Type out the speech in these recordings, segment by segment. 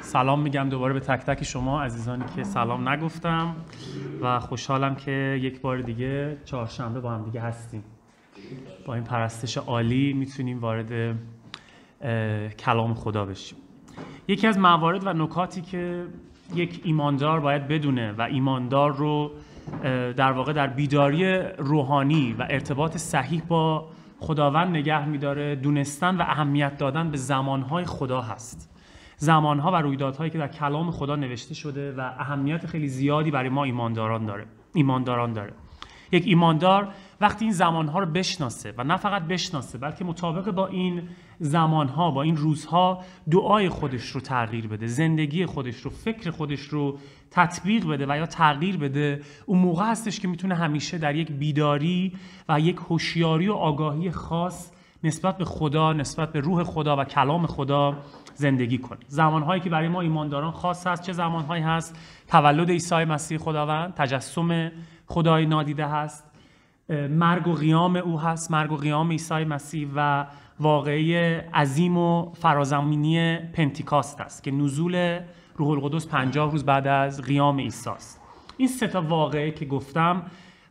سلام میگم دوباره به تک تک شما عزیزانی که سلام نگفتم و خوشحالم که یک بار دیگه چهارشنبه با هم دیگه هستیم با این پرستش عالی میتونیم وارد کلام خدا بشیم یکی از موارد و نکاتی که یک ایماندار باید بدونه و ایماندار رو در واقع در بیداری روحانی و ارتباط صحیح با خداوند نگه میداره دونستن و اهمیت دادن به زمانهای خدا هست زمانها و رویدادهایی که در کلام خدا نوشته شده و اهمیت خیلی زیادی برای ما ایمانداران داره ایمانداران داره یک ایماندار وقتی این زمانها رو بشناسه و نه فقط بشناسه بلکه مطابق با این زمانها با این روزها دعای خودش رو تغییر بده زندگی خودش رو فکر خودش رو تطبیق بده و یا تغییر بده اون موقع هستش که میتونه همیشه در یک بیداری و یک هوشیاری و آگاهی خاص نسبت به خدا نسبت به روح خدا و کلام خدا زندگی کنیم زمانهایی که برای ما ایمانداران خاص هست چه زمانهایی هست تولد عیسی مسیح خداوند تجسم خدای نادیده هست مرگ و قیام او هست مرگ و قیام عیسی مسیح و واقعی عظیم و فرازمینی پنتیکاست است که نزول روح القدس پنجاه روز بعد از قیام عیسی این سه تا واقعه که گفتم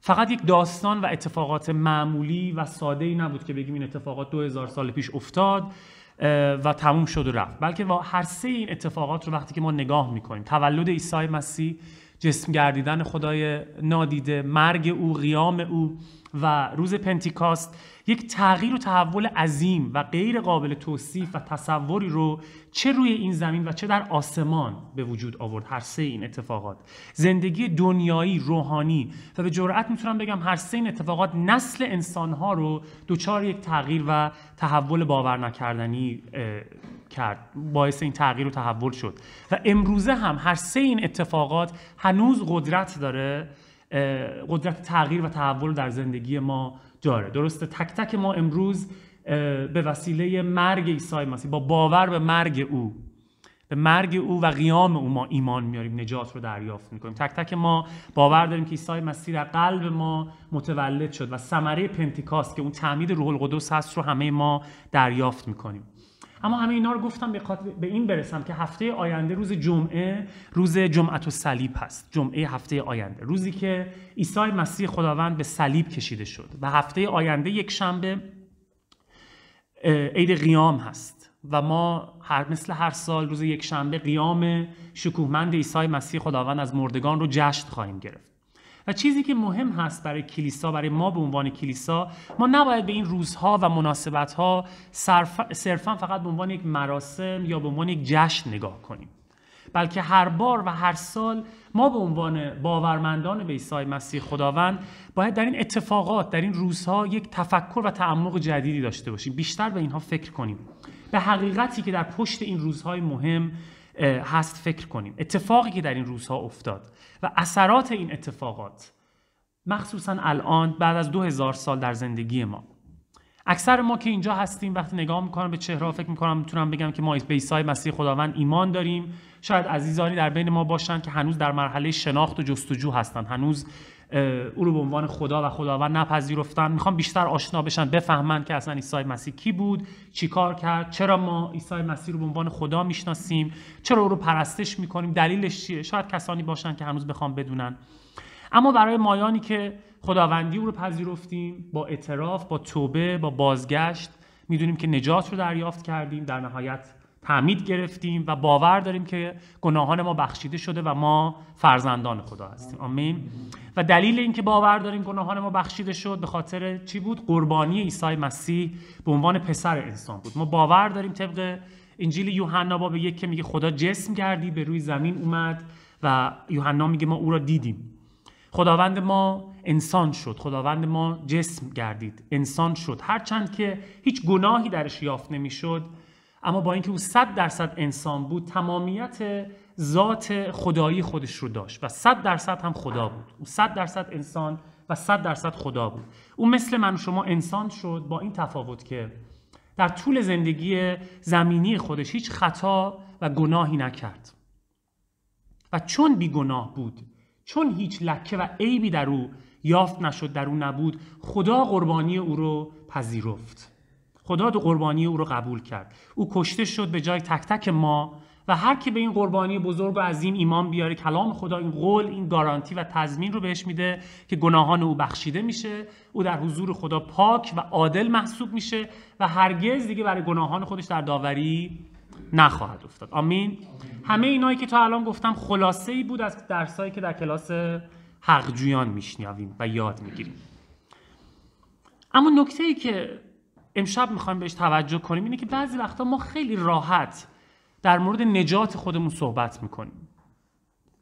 فقط یک داستان و اتفاقات معمولی و ساده ای نبود که بگیم این اتفاقات 2000 سال پیش افتاد و تموم شد و رفت بلکه هر سه این اتفاقات رو وقتی که ما نگاه میکنیم تولد عیسی مسیح جسم گردیدن خدای نادیده مرگ او قیام او و روز پنتیکاست یک تغییر و تحول عظیم و غیر قابل توصیف و تصوری رو چه روی این زمین و چه در آسمان به وجود آورد هر سه این اتفاقات زندگی دنیایی روحانی و به جرأت میتونم بگم هر سه این اتفاقات نسل انسانها رو دوچار یک تغییر و تحول باور نکردنی کرد باعث این تغییر و تحول شد و امروزه هم هر سه این اتفاقات هنوز قدرت داره قدرت تغییر و تحول در زندگی ما داره درسته تک تک ما امروز به وسیله مرگ عیسی مسیح با باور به مرگ او به مرگ او و قیام او ما ایمان میاریم نجات رو دریافت میکنیم تک تک ما باور داریم که عیسی مسیح در قلب ما متولد شد و ثمره پنتیکاست که اون تعمید روح القدس هست رو همه ما دریافت میکنیم اما همه اینا رو گفتم به, به این برسم که هفته آینده روز جمعه روز جمعه و صلیب هست جمعه هفته آینده روزی که عیسی مسیح خداوند به صلیب کشیده شد و هفته آینده یک شنبه عید قیام هست و ما هر مثل هر سال روز یک شنبه قیام شکوهمند عیسی مسیح خداوند از مردگان رو جشن خواهیم گرفت و چیزی که مهم هست برای کلیسا برای ما به عنوان کلیسا ما نباید به این روزها و مناسبتها صرفا فقط به عنوان یک مراسم یا به عنوان یک جشن نگاه کنیم بلکه هر بار و هر سال ما به عنوان باورمندان به عیسی مسیح خداوند باید در این اتفاقات در این روزها یک تفکر و تعمق جدیدی داشته باشیم بیشتر به اینها فکر کنیم به حقیقتی که در پشت این روزهای مهم هست فکر کنیم اتفاقی که در این روزها افتاد و اثرات این اتفاقات مخصوصا الان بعد از دو هزار سال در زندگی ما اکثر ما که اینجا هستیم وقتی نگاه میکنم به چهره فکر میکنم میتونم بگم که ما به عیسی مسیح خداوند ایمان داریم شاید عزیزانی در بین ما باشن که هنوز در مرحله شناخت و جستجو هستن هنوز او رو به عنوان خدا و خداوند نپذیرفتن میخوام بیشتر آشنا بشن بفهمن که اصلا عیسی مسیح کی بود چی کار کرد چرا ما عیسی مسیح رو به عنوان خدا میشناسیم چرا او رو پرستش میکنیم دلیلش چیه شاید کسانی باشن که هنوز بخوام بدونن اما برای مایانی که خداوندی او رو پذیرفتیم با اعتراف با توبه با بازگشت میدونیم که نجات رو دریافت کردیم در نهایت تعمید گرفتیم و باور داریم که گناهان ما بخشیده شده و ما فرزندان خدا هستیم آمین و دلیل اینکه باور داریم گناهان ما بخشیده شد به خاطر چی بود قربانی عیسی مسیح به عنوان پسر انسان بود ما باور داریم طبق انجیل یوحنا باب یک که میگه خدا جسم گردی به روی زمین اومد و یوحنا میگه ما او را دیدیم خداوند ما انسان شد خداوند ما جسم گردید انسان شد هرچند که هیچ گناهی درش یافت نمیشد اما با اینکه او صد درصد انسان بود تمامیت ذات خدایی خودش رو داشت و صد درصد هم خدا بود او صد درصد انسان و صد درصد خدا بود او مثل من و شما انسان شد با این تفاوت که در طول زندگی زمینی خودش هیچ خطا و گناهی نکرد و چون بی گناه بود چون هیچ لکه و عیبی در او یافت نشد در او نبود خدا قربانی او رو پذیرفت خدا دو قربانی او رو قبول کرد او کشته شد به جای تک تک ما و هر کی به این قربانی بزرگ و عظیم ایمان بیاره کلام خدا این قول این گارانتی و تضمین رو بهش میده که گناهان او بخشیده میشه او در حضور خدا پاک و عادل محسوب میشه و هرگز دیگه برای گناهان خودش در داوری نخواهد افتاد آمین, همه اینایی که تا الان گفتم خلاصه ای بود از درسایی که در کلاس حقجویان میشنویم و یاد میگیریم اما نکته ای که امشب میخوایم بهش توجه کنیم اینه که بعضی وقتا ما خیلی راحت در مورد نجات خودمون صحبت میکنیم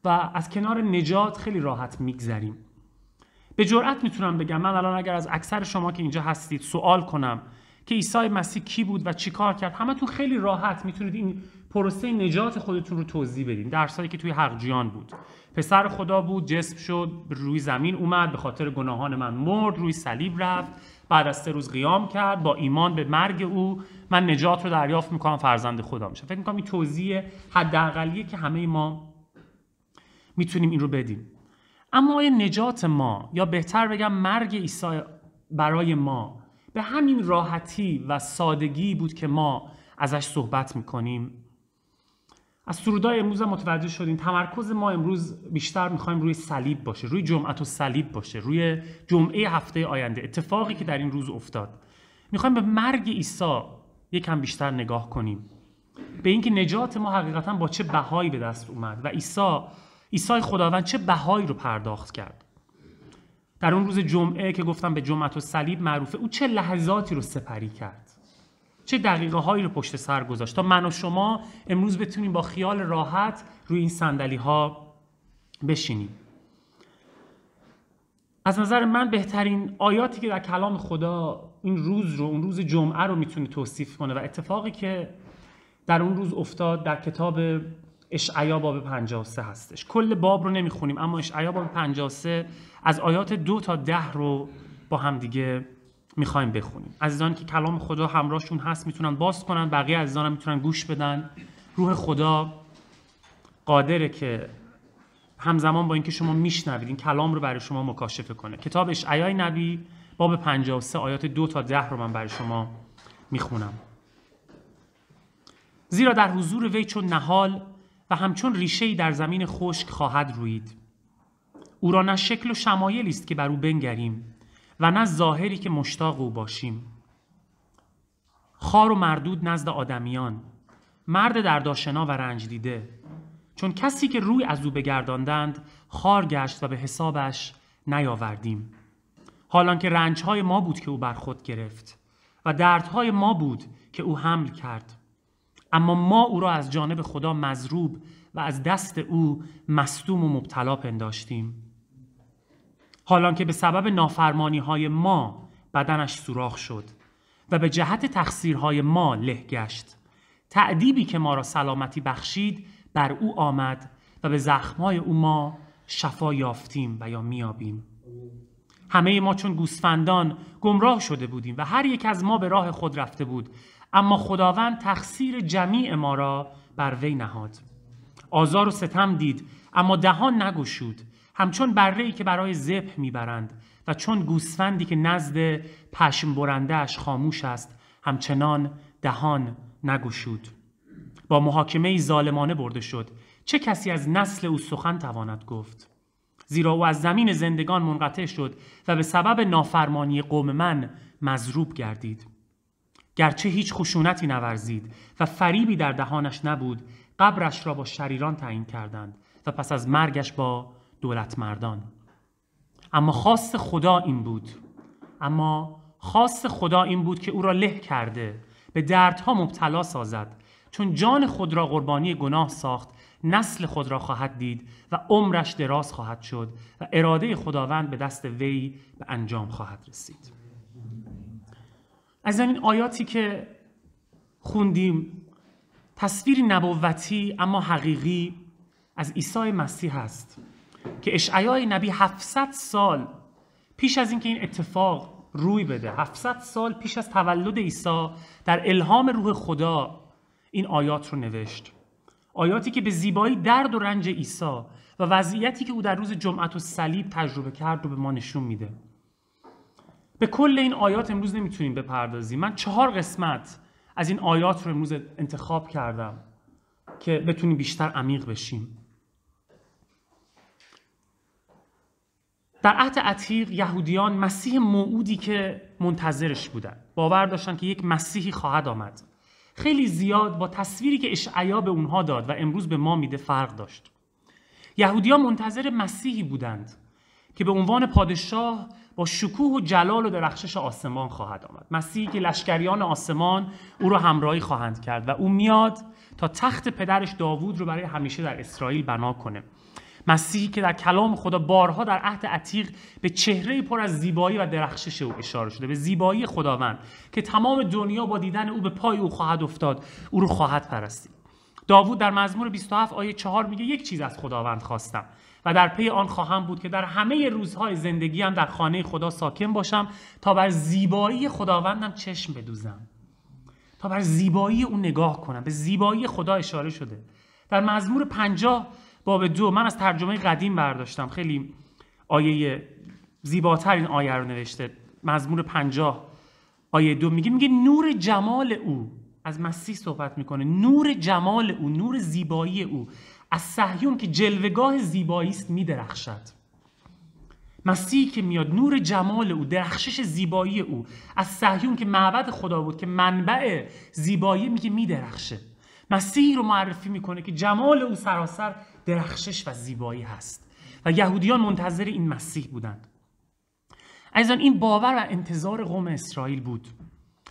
و از کنار نجات خیلی راحت میگذریم به جرأت میتونم بگم من الان اگر از اکثر شما که اینجا هستید سوال کنم که عیسی مسیح کی بود و چیکار کرد همتون خیلی راحت میتونید این پروسه نجات خودتون رو توضیح بدین در که توی حق جیان بود پسر خدا بود جسم شد روی زمین اومد به خاطر گناهان من مرد روی صلیب رفت بعد از سه روز قیام کرد با ایمان به مرگ او من نجات رو دریافت میکنم فرزند خدا میشه فکر میکنم این توضیح حداقلیه که همه ما میتونیم این رو بدیم اما آیا نجات ما یا بهتر بگم مرگ عیسی برای ما به همین راحتی و سادگی بود که ما ازش صحبت میکنیم از سرودای امروز متوجه شدیم تمرکز ما امروز بیشتر میخوایم روی صلیب باشه روی جمعت و صلیب باشه روی جمعه هفته آینده اتفاقی که در این روز افتاد میخوایم به مرگ عیسی یکم بیشتر نگاه کنیم به اینکه نجات ما حقیقتا با چه بهایی به دست اومد و عیسی عیسی خداوند چه بهایی رو پرداخت کرد در اون روز جمعه که گفتم به جمعه و صلیب معروفه او چه لحظاتی رو سپری کرد چه دقیقه هایی رو پشت سر گذاشت تا من و شما امروز بتونیم با خیال راحت روی این صندلی ها بشینیم از نظر من بهترین آیاتی که در کلام خدا این روز رو اون روز جمعه رو میتونه توصیف کنه و اتفاقی که در اون روز افتاد در کتاب اشعیا باب 53 هستش کل باب رو نمیخونیم اما اشعیا باب 53 از آیات دو تا ده رو با هم دیگه میخوایم بخونیم عزیزان که کلام خدا همراهشون هست میتونن باز کنن بقیه عزیزان هم میتونن گوش بدن روح خدا قادره که همزمان با اینکه شما میشنوید این کلام رو برای شما مکاشفه کنه کتاب اشعیای نبی باب 53 آیات 2 تا 10 رو من برای شما میخونم زیرا در حضور وی چون نهال و همچون ای در زمین خشک خواهد روید او را نه شکل و شمایلی است که بر او بنگریم و نه ظاهری که مشتاق او باشیم خار و مردود نزد آدمیان مرد درداشنا و رنج دیده چون کسی که روی از او بگرداندند خار گشت و به حسابش نیاوردیم حالان که رنجهای ما بود که او بر خود گرفت و دردهای ما بود که او حمل کرد اما ما او را از جانب خدا مزروب و از دست او مصدوم و مبتلا پنداشتیم حالان که به سبب نافرمانی های ما بدنش سوراخ شد و به جهت تقصیرهای ما له گشت تعدیبی که ما را سلامتی بخشید بر او آمد و به زخمهای او ما شفا یافتیم و یا میابیم همه ما چون گوسفندان گمراه شده بودیم و هر یک از ما به راه خود رفته بود اما خداوند تقصیر جمیع ما را بر وی نهاد آزار و ستم دید اما دهان نگشود همچون بره ای که برای زپ میبرند و چون گوسفندی که نزد پشم برندهش خاموش است همچنان دهان نگشود با محاکمه ظالمانه برده شد چه کسی از نسل او سخن تواند گفت زیرا او از زمین زندگان منقطع شد و به سبب نافرمانی قوم من مزروب گردید گرچه هیچ خشونتی نورزید و فریبی در دهانش نبود قبرش را با شریران تعیین کردند و پس از مرگش با دولت مردان اما خاص خدا این بود اما خاص خدا این بود که او را له کرده به دردها مبتلا سازد چون جان خود را قربانی گناه ساخت نسل خود را خواهد دید و عمرش دراز خواهد شد و اراده خداوند به دست وی به انجام خواهد رسید از این آیاتی که خوندیم تصویری نبوتی اما حقیقی از عیسی مسیح است. که اشعیای نبی 700 سال پیش از اینکه این اتفاق روی بده 700 سال پیش از تولد عیسی در الهام روح خدا این آیات رو نوشت آیاتی که به زیبایی درد و رنج عیسی و وضعیتی که او در روز جمعت و صلیب تجربه کرد رو به ما نشون میده به کل این آیات امروز نمیتونیم بپردازیم من چهار قسمت از این آیات رو امروز انتخاب کردم که بتونیم بیشتر عمیق بشیم در عهد عتیق یهودیان مسیح موعودی که منتظرش بودند، باور داشتن که یک مسیحی خواهد آمد خیلی زیاد با تصویری که اشعیا به اونها داد و امروز به ما میده فرق داشت یهودیان منتظر مسیحی بودند که به عنوان پادشاه با شکوه و جلال و درخشش آسمان خواهد آمد مسیحی که لشکریان آسمان او را همراهی خواهند کرد و او میاد تا تخت پدرش داوود رو برای همیشه در اسرائیل بنا کنه مسیحی که در کلام خدا بارها در عهد عتیق به چهره پر از زیبایی و درخشش او اشاره شده به زیبایی خداوند که تمام دنیا با دیدن او به پای او خواهد افتاد او رو خواهد پرستید داوود در مزمور 27 آیه 4 میگه یک چیز از خداوند خواستم و در پی آن خواهم بود که در همه روزهای زندگیم در خانه خدا ساکن باشم تا بر زیبایی خداوندم چشم بدوزم تا بر زیبایی او نگاه کنم به زیبایی خدا اشاره شده در مزمور 50 باب دو من از ترجمه قدیم برداشتم خیلی آیه زیباترین آیه رو نوشته مزمور پنجاه آیه دو میگه میگه نور جمال او از مسیح صحبت میکنه نور جمال او نور زیبایی او از صهیون که جلوگاه زیبایی است میدرخشد مسیح که میاد نور جمال او درخشش زیبایی او از صهیون که معبد خدا بود که منبع زیبایی میگه میدرخشه مسیح رو معرفی میکنه که جمال او سراسر درخشش و زیبایی هست و یهودیان منتظر این مسیح بودند از این باور و انتظار قوم اسرائیل بود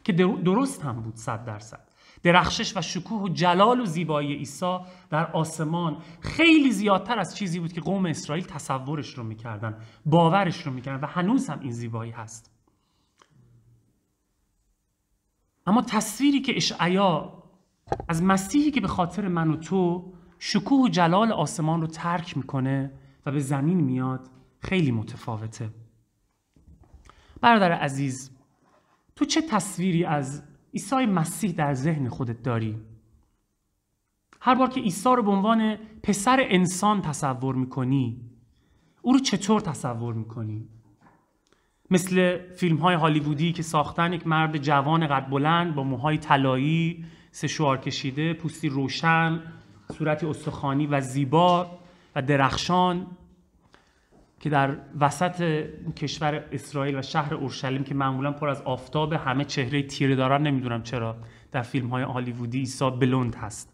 که درست هم بود صد درصد درخشش و شکوه و جلال و زیبایی عیسی در آسمان خیلی زیادتر از چیزی بود که قوم اسرائیل تصورش رو میکردن باورش رو میکردن و هنوز هم این زیبایی هست اما تصویری که اشعیا از مسیحی که به خاطر من و تو شکوه و جلال آسمان رو ترک میکنه و به زمین میاد خیلی متفاوته برادر عزیز تو چه تصویری از عیسی مسیح در ذهن خودت داری؟ هر بار که عیسی رو به عنوان پسر انسان تصور میکنی او رو چطور تصور میکنی؟ مثل فیلم های هالیوودی که ساختن یک مرد جوان قد بلند با موهای طلایی سه شوار کشیده پوستی روشن صورتی استخوانی و زیبا و درخشان که در وسط کشور اسرائیل و شهر اورشلیم که معمولا پر از آفتاب همه چهره تیره دارن نمیدونم چرا در فیلم های هالیوودی عیسی بلند هست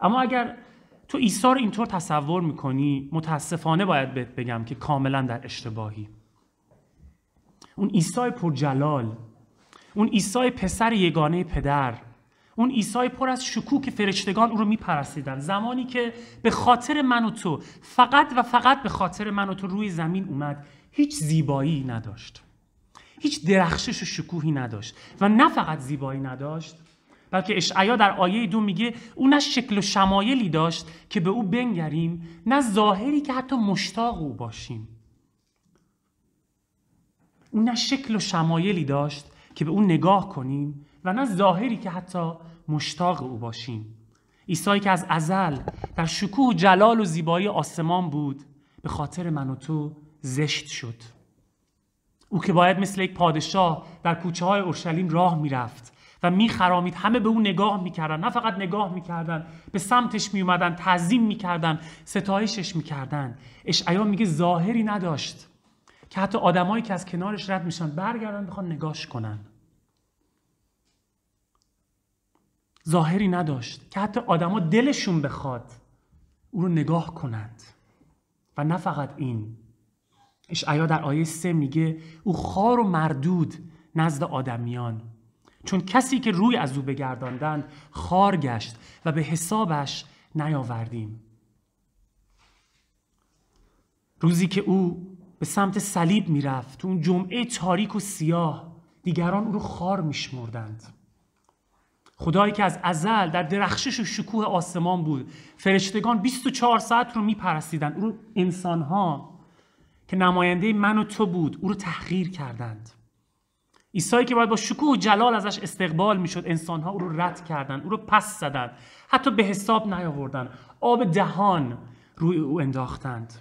اما اگر تو عیسی رو اینطور تصور میکنی متاسفانه باید بهت بگم که کاملا در اشتباهی اون عیسی پرجلال اون عیسی پسر یگانه پدر اون ایسای پر از شکوه که فرشتگان او رو میپرستیدن زمانی که به خاطر من و تو فقط و فقط به خاطر من و تو روی زمین اومد هیچ زیبایی نداشت هیچ درخشش و شکوهی نداشت و نه فقط زیبایی نداشت بلکه اشعیا در آیه دو میگه او نه شکل و شمایلی داشت که به او بنگریم نه ظاهری که حتی مشتاق او باشیم او نه شکل و شمایلی داشت که به او نگاه کنیم و نه ظاهری که حتی مشتاق او باشیم عیسی که از ازل در شکوه و جلال و زیبایی آسمان بود به خاطر من و تو زشت شد او که باید مثل یک پادشاه در کوچه های اورشلیم راه میرفت و میخرامید همه به او نگاه میکردن نه فقط نگاه میکردن به سمتش میومدن تعظیم میکردن ستایشش میکردن اشعیا میگه ظاهری نداشت که حتی آدمایی که از کنارش رد میشن برگردن بخوان نگاش کنن ظاهری نداشت که حتی آدما دلشون بخواد او رو نگاه کنند و نه فقط این اشعیا در آیه سه میگه او خار و مردود نزد آدمیان چون کسی که روی از او بگرداندند خار گشت و به حسابش نیاوردیم روزی که او به سمت صلیب میرفت اون جمعه تاریک و سیاه دیگران او رو خار میشمردند خدایی که از ازل در درخشش و شکوه آسمان بود فرشتگان 24 ساعت رو میپرستیدن او رو ها که نماینده من و تو بود او رو تحقیر کردند ایسایی که باید با شکوه و جلال ازش استقبال میشد ها او رو رد کردند او رو پس زدند حتی به حساب نیاوردند آب دهان روی او انداختند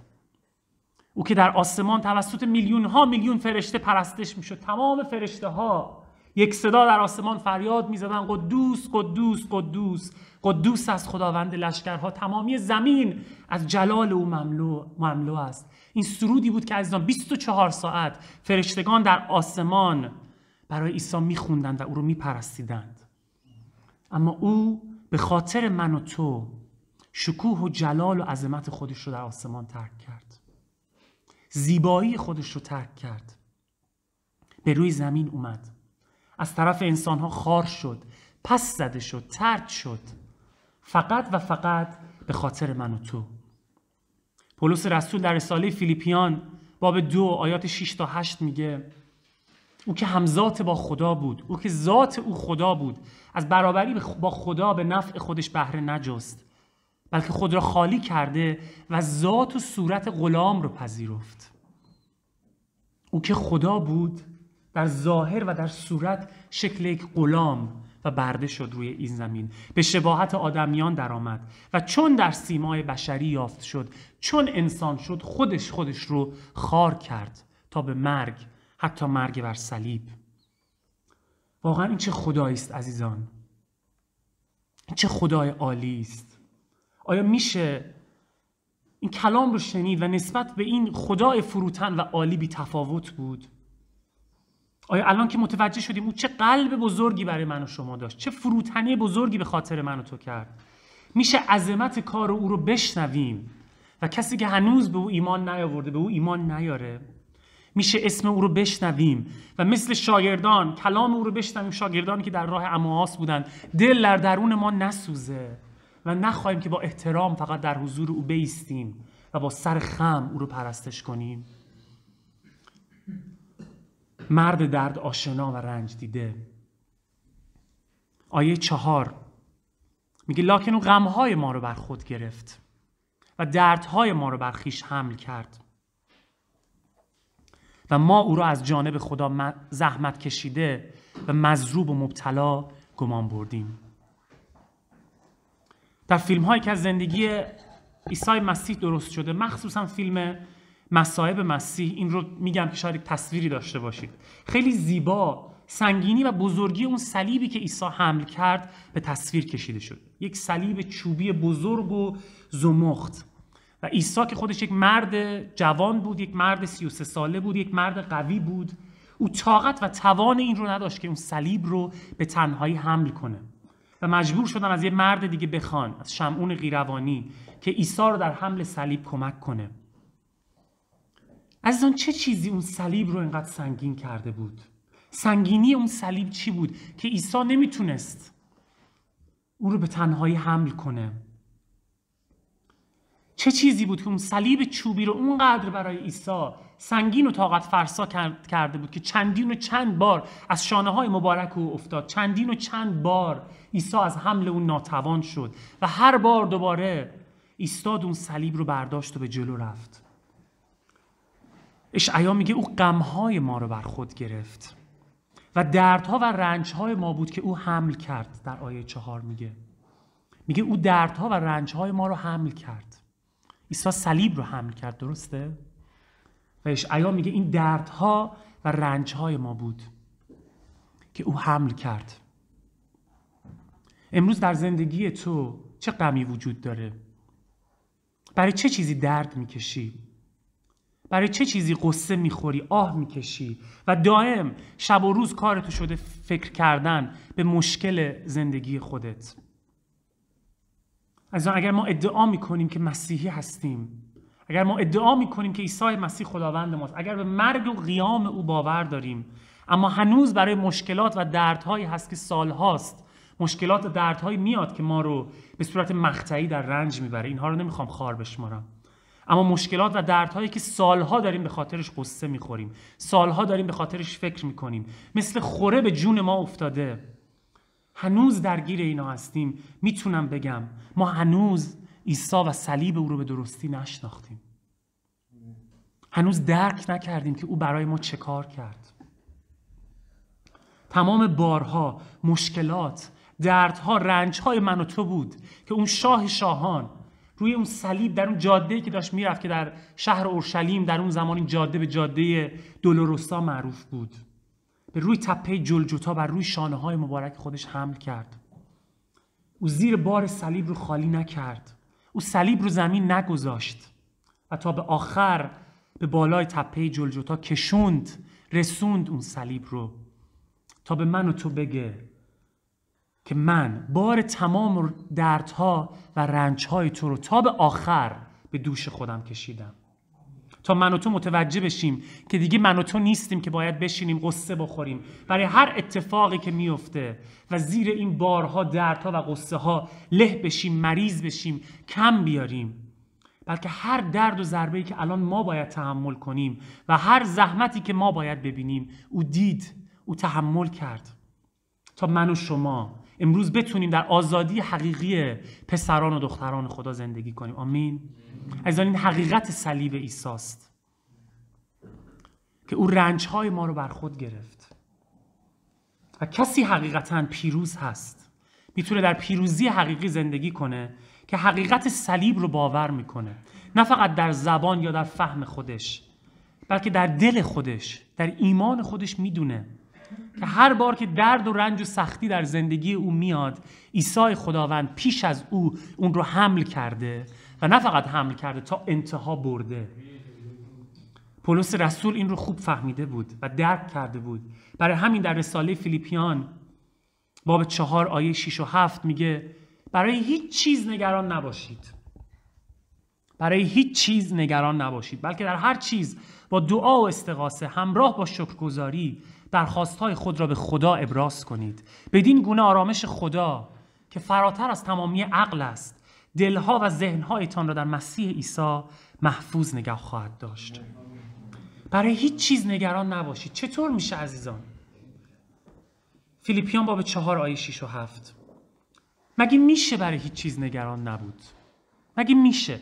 او که در آسمان توسط میلیون ها میلیون فرشته پرستش میشد تمام فرشته ها یک صدا در آسمان فریاد زدن قدوس قدوس قدوس قدوس از خداوند لشکرها تمامی زمین از جلال او مملو, مملو است این سرودی بود که عزیزان 24 ساعت فرشتگان در آسمان برای عیسی میخوندند و او رو پرستیدند اما او به خاطر من و تو شکوه و جلال و عظمت خودش رو در آسمان ترک کرد زیبایی خودش رو ترک کرد به روی زمین اومد از طرف انسان ها خار شد پس زده شد ترد شد فقط و فقط به خاطر من و تو پولس رسول در رساله فیلیپیان باب دو آیات 6 تا 8 میگه او که همزات با خدا بود او که ذات او خدا بود از برابری با خدا به نفع خودش بهره نجست بلکه خود را خالی کرده و ذات و صورت غلام رو پذیرفت او که خدا بود در ظاهر و در صورت شکل یک غلام و برده شد روی این زمین به شباهت آدمیان درآمد و چون در سیمای بشری یافت شد چون انسان شد خودش خودش رو خار کرد تا به مرگ حتی مرگ بر صلیب واقعا این چه خدایی است عزیزان این چه خدای عالی است آیا میشه این کلام رو شنید و نسبت به این خدای فروتن و عالی بی تفاوت بود آیا الان که متوجه شدیم او چه قلب بزرگی برای من و شما داشت چه فروتنی بزرگی به خاطر من و تو کرد میشه عظمت کار او رو بشنویم و کسی که هنوز به او ایمان نیاورده به او ایمان نیاره میشه اسم او رو بشنویم و مثل شاگردان کلام او رو بشنویم شاگردانی که در راه امواس بودند دل در درون ما نسوزه و نخواهیم که با احترام فقط در حضور او بیستیم و با سر خم او رو پرستش کنیم مرد درد آشنا و رنج دیده آیه چهار میگه لاکن او غمهای ما رو بر خود گرفت و دردهای ما رو بر خیش حمل کرد و ما او را از جانب خدا زحمت کشیده و مذروب و مبتلا گمان بردیم در فیلم هایی که از زندگی عیسی مسیح درست شده مخصوصا فیلم مصائب مسیح این رو میگم که شاید تصویری داشته باشید خیلی زیبا سنگینی و بزرگی اون صلیبی که عیسی حمل کرد به تصویر کشیده شد یک صلیب چوبی بزرگ و زمخت و عیسی که خودش یک مرد جوان بود یک مرد 33 ساله بود یک مرد قوی بود او طاقت و توان این رو نداشت که اون صلیب رو به تنهایی حمل کنه و مجبور شدن از یه مرد دیگه بخوان از شمعون غیروانی که عیسی رو در حمل صلیب کمک کنه عزیزان چه چیزی اون صلیب رو انقدر سنگین کرده بود سنگینی اون صلیب چی بود که عیسی نمیتونست اون رو به تنهایی حمل کنه چه چیزی بود که اون صلیب چوبی رو اونقدر برای عیسی سنگین و طاقت فرسا کرده بود که چندین و چند بار از شانه های مبارک او افتاد چندین و چند بار عیسی از حمل اون ناتوان شد و هر بار دوباره ایستاد اون صلیب رو برداشت و به جلو رفت اشعیا میگه او غمهای ما رو بر خود گرفت و دردها و رنجهای ما بود که او حمل کرد در آیه چهار میگه میگه او دردها و رنجهای ما رو حمل کرد عیسی صلیب رو حمل کرد درسته و اشعیا میگه این دردها و رنجهای ما بود که او حمل کرد امروز در زندگی تو چه غمی وجود داره برای چه چیزی درد میکشی برای چه چیزی قصه میخوری آه میکشی و دائم شب و روز کار شده فکر کردن به مشکل زندگی خودت از اگر ما ادعا میکنیم که مسیحی هستیم اگر ما ادعا میکنیم که عیسی مسیح خداوند ماست اگر به مرگ و قیام او باور داریم اما هنوز برای مشکلات و دردهایی هست که سالهاست مشکلات و دردهایی میاد که ما رو به صورت مقطعی در رنج میبره اینها رو نمیخوام خار بشمارم اما مشکلات و دردهایی که سالها داریم به خاطرش قصه میخوریم سالها داریم به خاطرش فکر میکنیم مثل خوره به جون ما افتاده هنوز درگیر اینا هستیم میتونم بگم ما هنوز عیسی و صلیب او رو به درستی نشناختیم هنوز درک نکردیم که او برای ما چه کار کرد تمام بارها مشکلات دردها رنجهای من و تو بود که اون شاه شاهان روی اون صلیب در اون جاده که داشت میرفت که در شهر اورشلیم در اون زمان این جاده به جاده دولوروسا معروف بود به روی تپه جلجوتا و روی شانه های مبارک خودش حمل کرد او زیر بار صلیب رو خالی نکرد او صلیب رو زمین نگذاشت و تا به آخر به بالای تپه جلجوتا کشوند رسوند اون صلیب رو تا به من و تو بگه که من بار تمام دردها و رنجهای تو رو تا به آخر به دوش خودم کشیدم تا من و تو متوجه بشیم که دیگه من و تو نیستیم که باید بشینیم قصه بخوریم برای هر اتفاقی که میفته و زیر این بارها دردها و قصه ها له بشیم مریض بشیم کم بیاریم بلکه هر درد و ضربه‌ای که الان ما باید تحمل کنیم و هر زحمتی که ما باید ببینیم او دید او تحمل کرد تا من و شما امروز بتونیم در آزادی حقیقی پسران و دختران خدا زندگی کنیم آمین از این حقیقت صلیب ایساست که او رنج های ما رو بر خود گرفت و کسی حقیقتا پیروز هست میتونه در پیروزی حقیقی زندگی کنه که حقیقت صلیب رو باور میکنه نه فقط در زبان یا در فهم خودش بلکه در دل خودش در ایمان خودش میدونه که هر بار که درد و رنج و سختی در زندگی او میاد عیسی خداوند پیش از او اون رو حمل کرده و نه فقط حمل کرده تا انتها برده پولس رسول این رو خوب فهمیده بود و درک کرده بود برای همین در رساله فیلیپیان باب چهار آیه 6 و 7 میگه برای هیچ چیز نگران نباشید برای هیچ چیز نگران نباشید بلکه در هر چیز با دعا و استقاسه همراه با شکرگزاری های خود را به خدا ابراز کنید بدین گونه آرامش خدا که فراتر از تمامی عقل است دلها و ذهنهایتان را در مسیح عیسی محفوظ نگه خواهد داشت برای هیچ چیز نگران نباشید چطور میشه عزیزان فیلیپیان باب چهار آیه 6 و هفت. مگه میشه برای هیچ چیز نگران نبود مگه میشه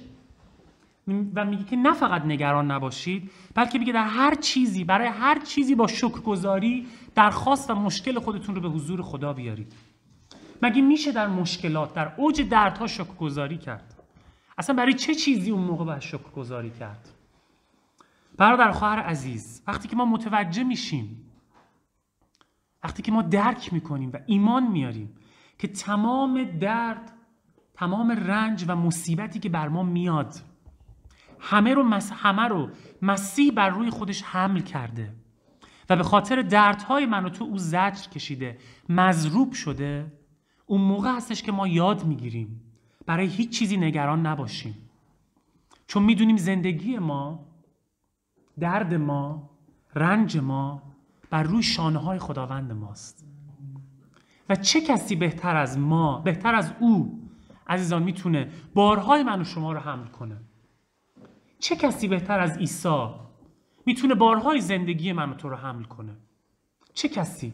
و میگه که نه فقط نگران نباشید بلکه میگه در هر چیزی برای هر چیزی با شکرگزاری درخواست و مشکل خودتون رو به حضور خدا بیارید مگه میشه در مشکلات در اوج دردها شکرگزاری کرد اصلا برای چه چیزی اون موقع باید شکرگزاری کرد برادر خواهر عزیز وقتی که ما متوجه میشیم وقتی که ما درک میکنیم و ایمان میاریم که تمام درد تمام رنج و مصیبتی که بر ما میاد همه رو, همه رو مسیح بر روی خودش حمل کرده و به خاطر دردهای من و تو او زجر کشیده مضروب شده اون موقع هستش که ما یاد میگیریم برای هیچ چیزی نگران نباشیم چون میدونیم زندگی ما درد ما رنج ما بر روی شانه های خداوند ماست و چه کسی بهتر از ما بهتر از او عزیزان میتونه بارهای من و شما رو حمل کنه چه کسی بهتر از عیسی میتونه بارهای زندگی من تو رو حمل کنه چه کسی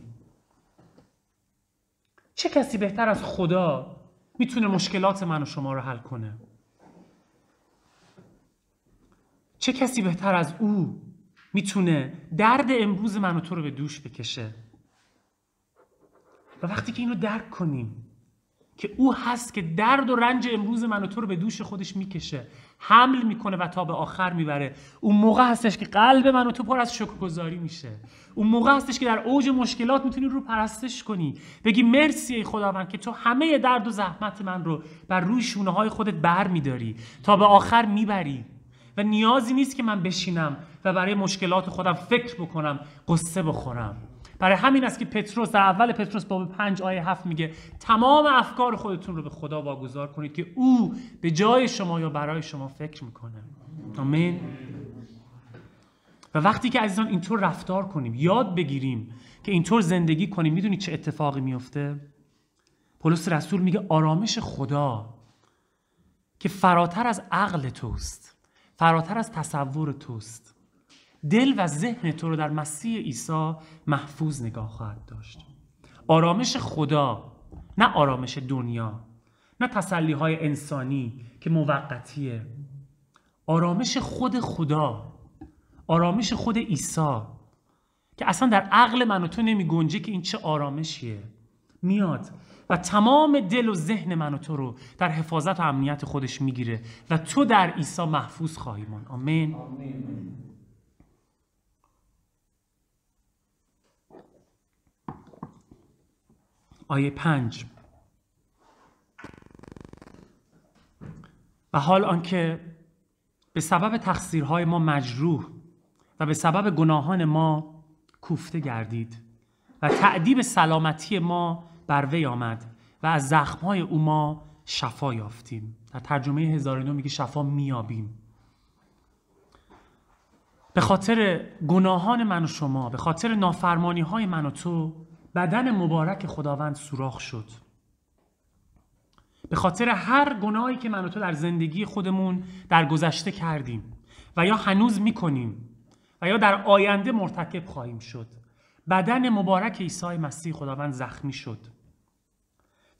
چه کسی بهتر از خدا میتونه مشکلات من و شما رو حل کنه چه کسی بهتر از او میتونه درد امروز من و تو رو به دوش بکشه و وقتی که اینو درک کنیم که او هست که درد و رنج امروز من و تو رو به دوش خودش میکشه حمل میکنه و تا به آخر میبره اون موقع هستش که قلب من و تو پر از شکرگزاری میشه اون موقع هستش که در اوج مشکلات میتونی رو پرستش کنی بگی مرسی ای خداوند که تو همه درد و زحمت من رو بر روی شونه های خودت بر میداری تا به آخر میبری و نیازی نیست که من بشینم و برای مشکلات خودم فکر بکنم قصه بخورم برای همین است که پتروس در اول پتروس باب 5 آیه 7 میگه تمام افکار خودتون رو به خدا واگذار کنید که او به جای شما یا برای شما فکر میکنه آمین و وقتی که عزیزان اینطور رفتار کنیم یاد بگیریم که اینطور زندگی کنیم میدونی چه اتفاقی میفته پولس رسول میگه آرامش خدا که فراتر از عقل توست فراتر از تصور توست دل و ذهن تو رو در مسیح عیسی محفوظ نگاه خواهد داشت آرامش خدا نه آرامش دنیا نه های انسانی که موقتیه آرامش خود خدا آرامش خود عیسی که اصلا در عقل من و تو نمی که این چه آرامشیه میاد و تمام دل و ذهن من و تو رو در حفاظت و امنیت خودش میگیره و تو در عیسی محفوظ خواهی آمین. آیه 5 و حال آنکه به سبب تقصیرهای ما مجروح و به سبب گناهان ما کوفته گردید و تعدیب سلامتی ما بر وی آمد و از زخمهای او ما شفا یافتیم در ترجمه 1009 میگه شفا میابیم به خاطر گناهان من و شما به خاطر نافرمانی های من و تو بدن مبارک خداوند سوراخ شد به خاطر هر گناهی که من و تو در زندگی خودمون در گذشته کردیم و یا هنوز میکنیم و یا در آینده مرتکب خواهیم شد بدن مبارک عیسی مسیح خداوند زخمی شد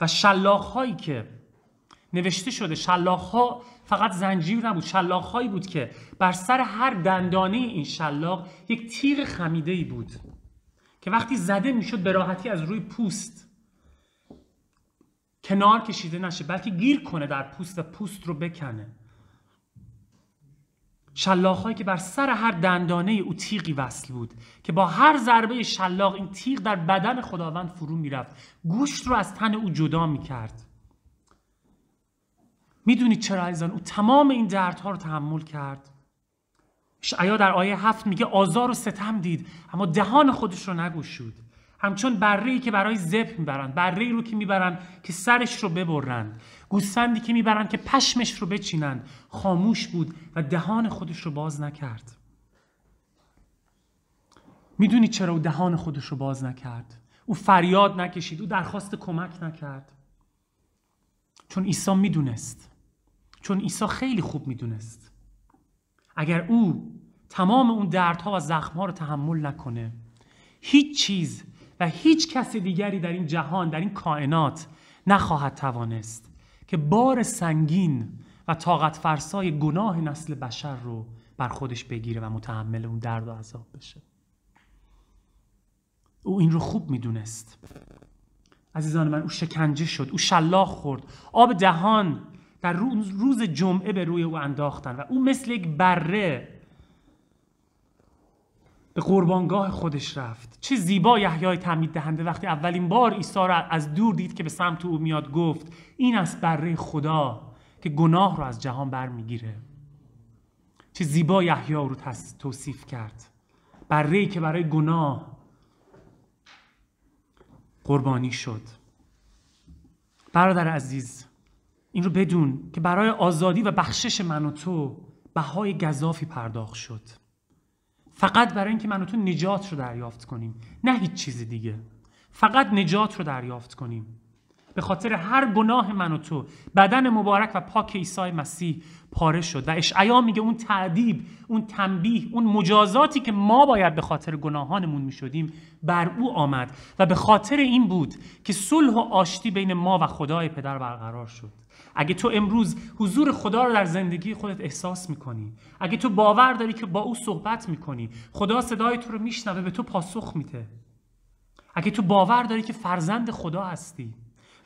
و هایی که نوشته شده ها فقط زنجیر نبود هایی بود که بر سر هر دندانه این شلاق یک تیغ خمیده ای بود که وقتی زده میشد به راحتی از روی پوست کنار کشیده نشه بلکه گیر کنه در پوست و پوست رو بکنه هایی که بر سر هر دندانه او تیغی وصل بود که با هر ضربه شلاق این تیغ در بدن خداوند فرو میرفت گوشت رو از تن او جدا میکرد میدونید چرا ایزان او تمام این دردها رو تحمل کرد شعیا در آیه هفت میگه آزار و ستم دید اما دهان خودش رو نگوشود همچون بره که برای زب میبرند بره رو که میبرند که سرش رو ببرند گوسفندی که میبرند که پشمش رو بچینند خاموش بود و دهان خودش رو باز نکرد میدونی چرا او دهان خودش رو باز نکرد او فریاد نکشید او درخواست کمک نکرد چون عیسی میدونست چون عیسی خیلی خوب میدونست اگر او تمام اون دردها و زخمها رو تحمل نکنه هیچ چیز و هیچ کس دیگری در این جهان در این کائنات نخواهد توانست که بار سنگین و طاقت فرسای گناه نسل بشر رو بر خودش بگیره و متحمل اون درد و عذاب بشه او این رو خوب میدونست عزیزان من او شکنجه شد او شلاق خورد آب دهان در روز جمعه به روی او انداختن و او مثل یک بره به قربانگاه خودش رفت چه زیبا یحیای تمید دهنده وقتی اولین بار عیسی را از دور دید که به سمت او میاد گفت این از بره خدا که گناه را از جهان برمیگیره چه زیبا یحیا رو توصیف کرد برهی که برای گناه قربانی شد برادر عزیز این رو بدون که برای آزادی و بخشش من و تو بهای گذافی پرداخت شد فقط برای اینکه من و تو نجات رو دریافت کنیم نه هیچ چیز دیگه فقط نجات رو دریافت کنیم به خاطر هر گناه من و تو بدن مبارک و پاک عیسی مسیح پاره شد و اشعیا میگه اون تعدیب اون تنبیه اون مجازاتی که ما باید به خاطر گناهانمون میشدیم بر او آمد و به خاطر این بود که صلح و آشتی بین ما و خدای پدر برقرار شد اگه تو امروز حضور خدا رو در زندگی خودت احساس میکنی اگه تو باور داری که با او صحبت میکنی خدا صدای تو رو میشنوه به تو پاسخ میده اگه تو باور داری که فرزند خدا هستی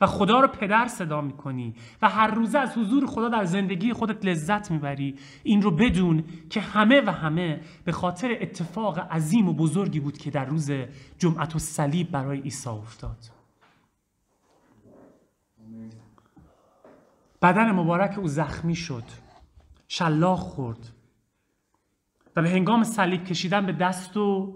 و خدا رو پدر صدا میکنی و هر روز از حضور خدا در زندگی خودت لذت میبری این رو بدون که همه و همه به خاطر اتفاق عظیم و بزرگی بود که در روز جمعت و صلیب برای عیسی افتاد بدن مبارک او زخمی شد شلاق خورد و به هنگام صلیب کشیدن به دست و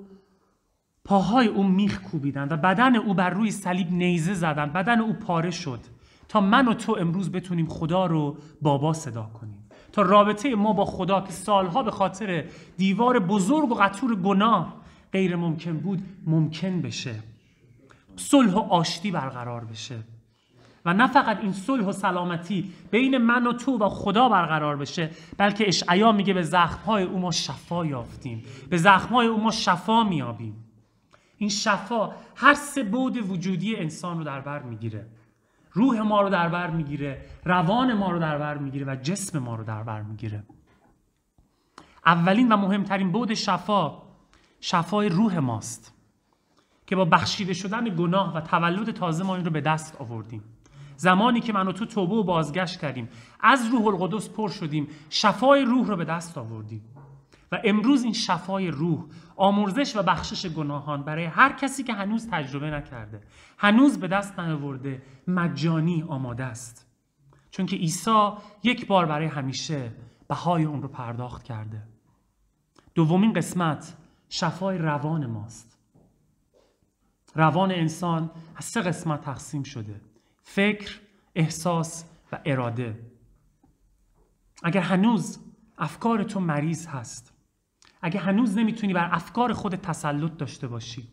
پاهای او میخ کوبیدند و بدن او بر روی صلیب نیزه زدند بدن او پاره شد تا من و تو امروز بتونیم خدا رو بابا صدا کنیم تا رابطه ما با خدا که سالها به خاطر دیوار بزرگ و قطور گناه غیر ممکن بود ممکن بشه صلح و آشتی برقرار بشه و نه فقط این صلح و سلامتی بین من و تو و خدا برقرار بشه بلکه اشعیا میگه به زخمهای او ما شفا یافتیم به زخمهای او ما شفا میابیم این شفا هر سه بود وجودی انسان رو در بر میگیره روح ما رو در بر میگیره روان ما رو در بر میگیره و جسم ما رو در بر میگیره اولین و مهمترین بود شفا شفای روح ماست که با بخشیده شدن گناه و تولد تازه ما رو به دست آوردیم زمانی که من و تو توبه و بازگشت کردیم از روح القدس پر شدیم شفای روح رو به دست آوردیم و امروز این شفای روح آمرزش و بخشش گناهان برای هر کسی که هنوز تجربه نکرده هنوز به دست نیاورده مجانی آماده است چون که عیسی یک بار برای همیشه بهای اون رو پرداخت کرده دومین قسمت شفای روان ماست روان انسان از سه قسمت تقسیم شده فکر، احساس و اراده اگر هنوز افکار تو مریض هست اگه هنوز نمیتونی بر افکار خود تسلط داشته باشی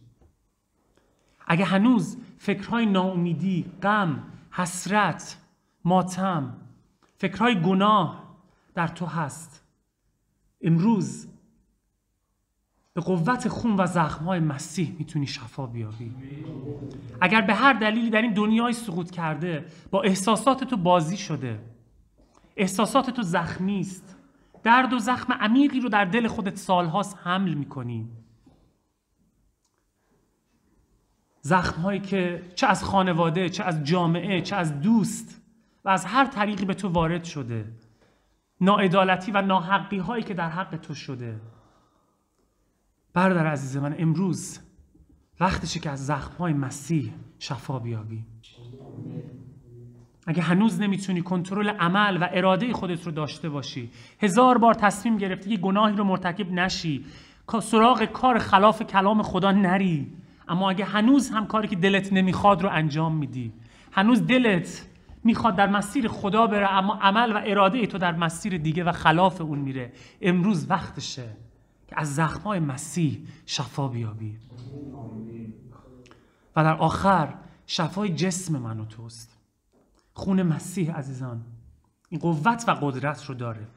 اگه هنوز فکرهای ناامیدی، غم، حسرت، ماتم، فکرهای گناه در تو هست امروز به قوت خون و زخمهای مسیح میتونی شفا بیابی اگر به هر دلیلی در این دنیای سقوط کرده با احساسات تو بازی شده احساسات تو زخمی است درد و زخم عمیقی رو در دل خودت سالهاست حمل میکنی زخم هایی که چه از خانواده چه از جامعه چه از دوست و از هر طریقی به تو وارد شده ناعدالتی و ناحقی هایی که در حق تو شده برادر عزیز من امروز وقتشه که از زخم های مسیح شفا بیابیم اگه هنوز نمیتونی کنترل عمل و اراده خودت رو داشته باشی هزار بار تصمیم گرفتی که گناهی رو مرتکب نشی سراغ کار خلاف کلام خدا نری اما اگه هنوز هم کاری که دلت نمیخواد رو انجام میدی هنوز دلت میخواد در مسیر خدا بره اما عمل و اراده تو در مسیر دیگه و خلاف اون میره امروز وقتشه که از زخمای مسیح شفا بیابی و در آخر شفای جسم من و توست خون مسیح عزیزان این قوت و قدرت رو داره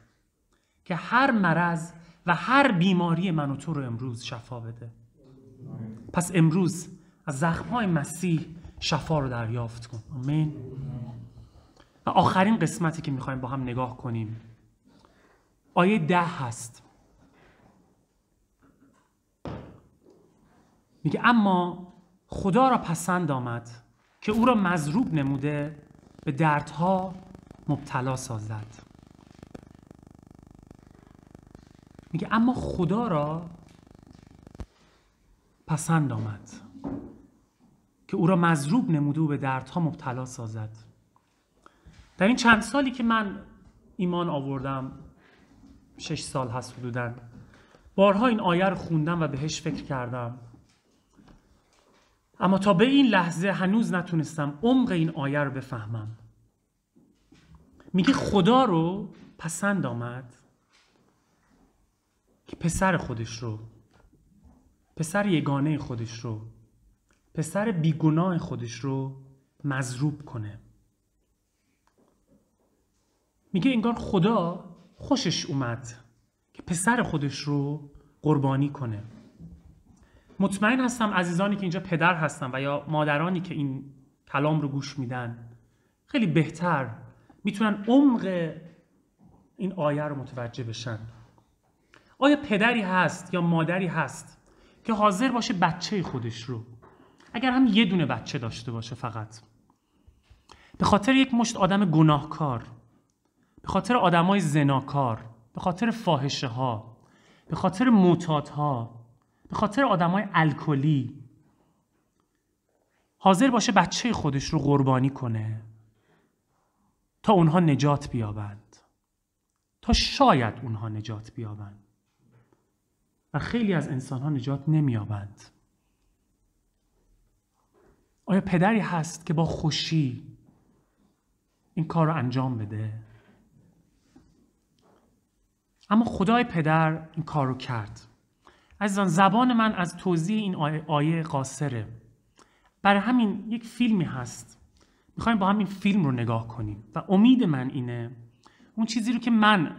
که هر مرض و هر بیماری من و تو رو امروز شفا بده پس امروز از زخمهای مسیح شفا رو دریافت کن آمین و آخرین قسمتی که میخوایم با هم نگاه کنیم آیه ده هست میگه اما خدا را پسند آمد که او را مذروب نموده به دردها مبتلا سازد میگه اما خدا را پسند آمد که او را مذروب نموده و به دردها مبتلا سازد در این چند سالی که من ایمان آوردم شش سال هست حدوداً بارها این آیه رو خوندم و بهش فکر کردم اما تا به این لحظه هنوز نتونستم عمق این آیه رو بفهمم میگه خدا رو پسند آمد که پسر خودش رو پسر یگانه خودش رو پسر بیگناه خودش رو مذروب کنه میگه انگار خدا خوشش اومد که پسر خودش رو قربانی کنه مطمئن هستم عزیزانی که اینجا پدر هستن و یا مادرانی که این کلام رو گوش میدن خیلی بهتر میتونن عمق این آیه رو متوجه بشن آیا پدری هست یا مادری هست که حاضر باشه بچه خودش رو اگر هم یه دونه بچه داشته باشه فقط به خاطر یک مشت آدم گناهکار به خاطر آدمای زناکار به خاطر فاحشه ها به خاطر ها به خاطر های الکلی حاضر باشه بچه خودش رو قربانی کنه تا اونها نجات بیابند تا شاید اونها نجات بیابند و خیلی از انسانها نجات نمیابند آیا پدری هست که با خوشی این کار رو انجام بده اما خدای پدر این کار رو کرد عزیزان زبان من از توضیح این آیه قاصره برای همین یک فیلمی هست میخوایم با همین فیلم رو نگاه کنیم و امید من اینه اون چیزی رو که من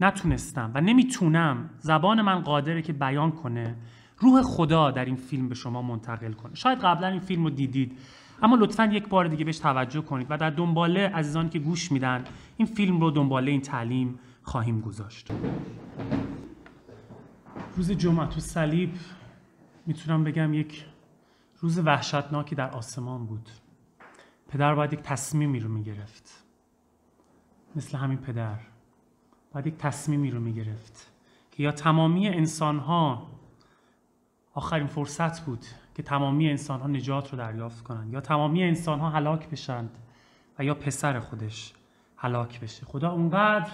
نتونستم و نمیتونم زبان من قادره که بیان کنه روح خدا در این فیلم به شما منتقل کنه شاید قبلا این فیلم رو دیدید اما لطفا یک بار دیگه بهش توجه کنید و در دنباله عزیزان که گوش میدن این فیلم رو دنباله این تعلیم خواهیم گذاشت روز جمعه تو صلیب میتونم بگم یک روز وحشتناکی در آسمان بود پدر باید یک تصمیمی رو میگرفت مثل همین پدر باید یک تصمیمی رو میگرفت که یا تمامی انسان ها آخرین فرصت بود که تمامی انسانها نجات رو دریافت کنند یا تمامی انسانها ها هلاک بشند و یا پسر خودش هلاک بشه خدا اونقدر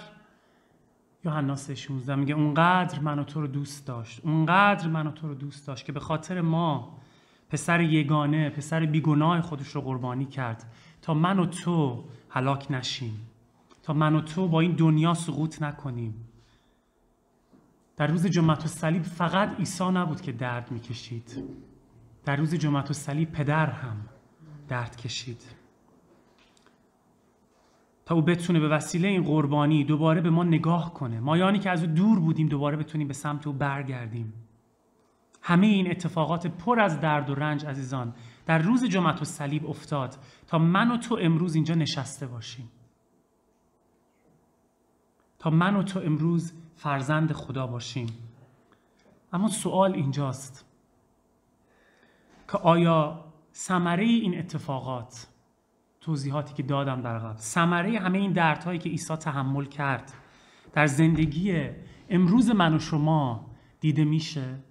یوحنا 16 میگه اونقدر من و تو رو دوست داشت اونقدر من و تو رو دوست داشت که به خاطر ما پسر یگانه پسر بیگناه خودش رو قربانی کرد تا من و تو هلاک نشیم تا من و تو با این دنیا سقوط نکنیم در روز جمعت و صلیب فقط عیسی نبود که درد میکشید در روز جمعت و صلیب پدر هم درد کشید تا او بتونه به وسیله این قربانی دوباره به ما نگاه کنه مایانی که از او دور بودیم دوباره بتونیم به سمت او برگردیم همه این اتفاقات پر از درد و رنج عزیزان در روز جمعه و صلیب افتاد تا من و تو امروز اینجا نشسته باشیم تا من و تو امروز فرزند خدا باشیم اما سوال اینجاست که آیا ثمره این اتفاقات توضیحاتی که دادم در قبل ثمره همه این دردهایی که عیسی تحمل کرد در زندگی امروز من و شما دیده میشه